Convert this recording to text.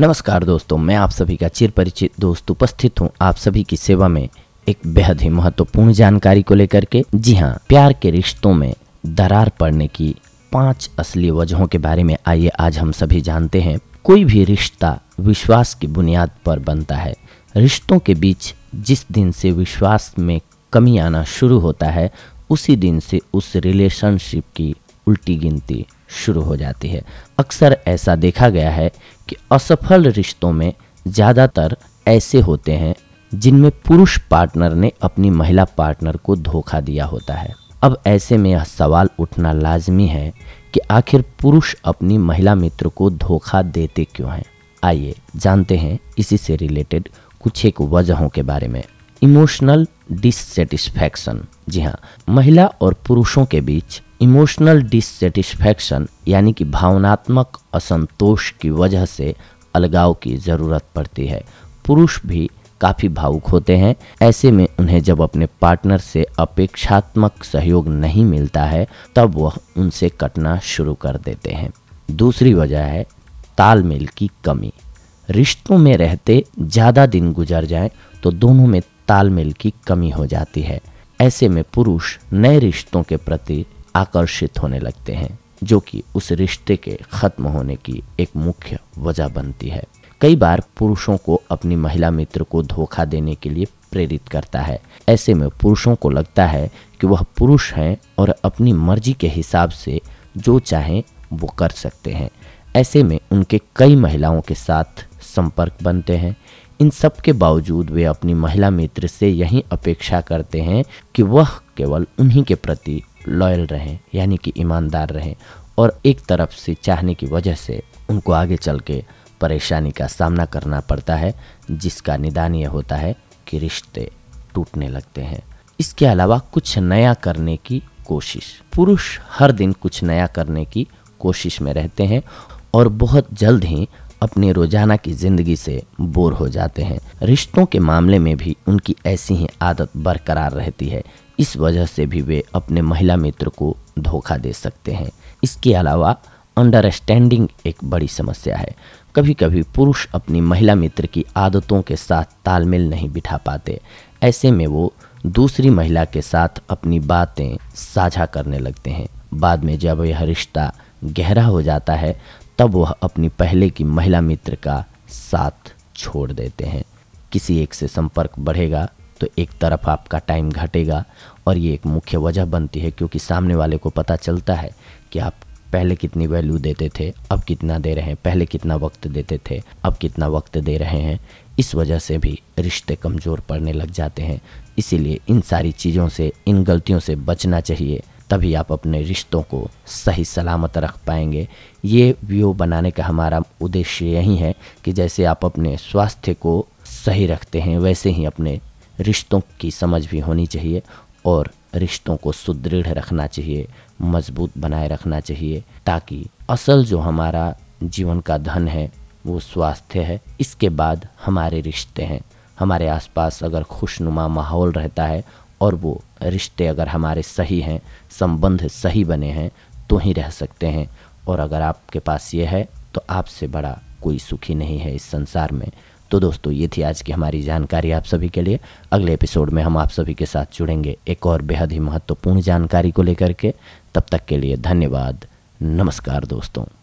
नमस्कार दोस्तों मैं आप सभी का चिर परिचित दोस्त उपस्थित हूँ आप सभी की सेवा में एक बेहद ही महत्वपूर्ण जानकारी को लेकर के जी हाँ प्यार के रिश्तों में दरार पड़ने की पांच असली वजहों के बारे में आइए आज हम सभी जानते हैं कोई भी रिश्ता विश्वास की बुनियाद पर बनता है रिश्तों के बीच जिस दिन से विश्वास में कमी आना शुरू होता है उसी दिन से उस रिलेशनशिप की उल्टी गिनती शुरू हो जाती है अक्सर ऐसा देखा गया है कि असफल रिश्तों में ज़्यादातर ऐसे होते हैं जिनमें पुरुष पार्टनर ने अपनी महिला पार्टनर को धोखा दिया होता है अब ऐसे में यह सवाल उठना लाजमी है कि आखिर पुरुष अपनी महिला मित्र को धोखा देते क्यों हैं आइए जानते हैं इसी से रिलेटेड कुछ एक वजहों के बारे में इमोशनल डिससेटिस्फैक्शन जी हाँ महिला और पुरुषों के बीच इमोशनल डिससेटिस्फैक्शन यानी कि भावनात्मक असंतोष की वजह से अलगाव की ज़रूरत पड़ती है पुरुष भी काफ़ी भावुक होते हैं ऐसे में उन्हें जब अपने पार्टनर से अपेक्षात्मक सहयोग नहीं मिलता है तब वह उनसे कटना शुरू कर देते हैं दूसरी वजह है तालमेल की कमी रिश्तों में रहते ज़्यादा दिन गुजर जाए तो दोनों में तालमेल की कमी हो जाती है ऐसे में पुरुष नए रिश्तों के प्रति आकर्षित होने लगते हैं जो कि उस रिश्ते के खत्म होने की एक मुख्य वजह बनती है कई बार पुरुषों को अपनी महिला मित्र को धोखा देने के लिए प्रेरित करता है ऐसे में पुरुषों को लगता है कि वह पुरुष हैं और अपनी मर्जी के हिसाब से जो चाहें वो कर सकते हैं ऐसे में उनके कई महिलाओं के साथ संपर्क बनते हैं इन सब के बावजूद वे अपनी महिला मित्र से यही अपेक्षा करते हैं कि वह केवल उन्हीं के प्रति लॉयल रहें यानी कि ईमानदार रहें और एक तरफ से चाहने की वजह से उनको आगे चल के परेशानी का सामना करना पड़ता है जिसका निदान यह होता है कि रिश्ते टूटने लगते हैं इसके अलावा कुछ नया करने की कोशिश पुरुष हर दिन कुछ नया करने की कोशिश में रहते हैं और बहुत जल्द ही अपने रोजाना की ज़िंदगी से बोर हो जाते हैं रिश्तों के मामले में भी उनकी ऐसी ही आदत बरकरार रहती है इस वजह से भी वे अपने महिला मित्र को धोखा दे सकते हैं इसके अलावा अंडरस्टैंडिंग एक बड़ी समस्या है कभी कभी पुरुष अपनी महिला मित्र की आदतों के साथ तालमेल नहीं बिठा पाते ऐसे में वो दूसरी महिला के साथ अपनी बातें साझा करने लगते हैं बाद में जब यह रिश्ता गहरा हो जाता है तब वह अपनी पहले की महिला मित्र का साथ छोड़ देते हैं किसी एक से संपर्क बढ़ेगा तो एक तरफ आपका टाइम घटेगा और ये एक मुख्य वजह बनती है क्योंकि सामने वाले को पता चलता है कि आप पहले कितनी वैल्यू देते थे अब कितना दे रहे हैं पहले कितना वक्त देते थे अब कितना वक्त दे रहे हैं इस वजह से भी रिश्ते कमज़ोर पड़ने लग जाते हैं इसीलिए इन सारी चीज़ों से इन गलतियों से बचना चाहिए तभी आप अपने रिश्तों को सही सलामत रख पाएंगे ये व्यू बनाने का हमारा उद्देश्य यही है कि जैसे आप अपने स्वास्थ्य को सही रखते हैं वैसे ही अपने रिश्तों की समझ भी होनी चाहिए और रिश्तों को सुदृढ़ रखना चाहिए मजबूत बनाए रखना चाहिए ताकि असल जो हमारा जीवन का धन है वो स्वास्थ्य है इसके बाद हमारे रिश्ते हैं हमारे आसपास अगर खुशनुमा माहौल रहता है और वो रिश्ते अगर हमारे सही हैं संबंध सही बने हैं तो ही रह सकते हैं और अगर आपके पास ये है तो आपसे बड़ा कोई सुखी नहीं है इस संसार में तो दोस्तों ये थी आज की हमारी जानकारी आप सभी के लिए अगले एपिसोड में हम आप सभी के साथ जुड़ेंगे एक और बेहद ही महत्वपूर्ण जानकारी को लेकर के तब तक के लिए धन्यवाद नमस्कार दोस्तों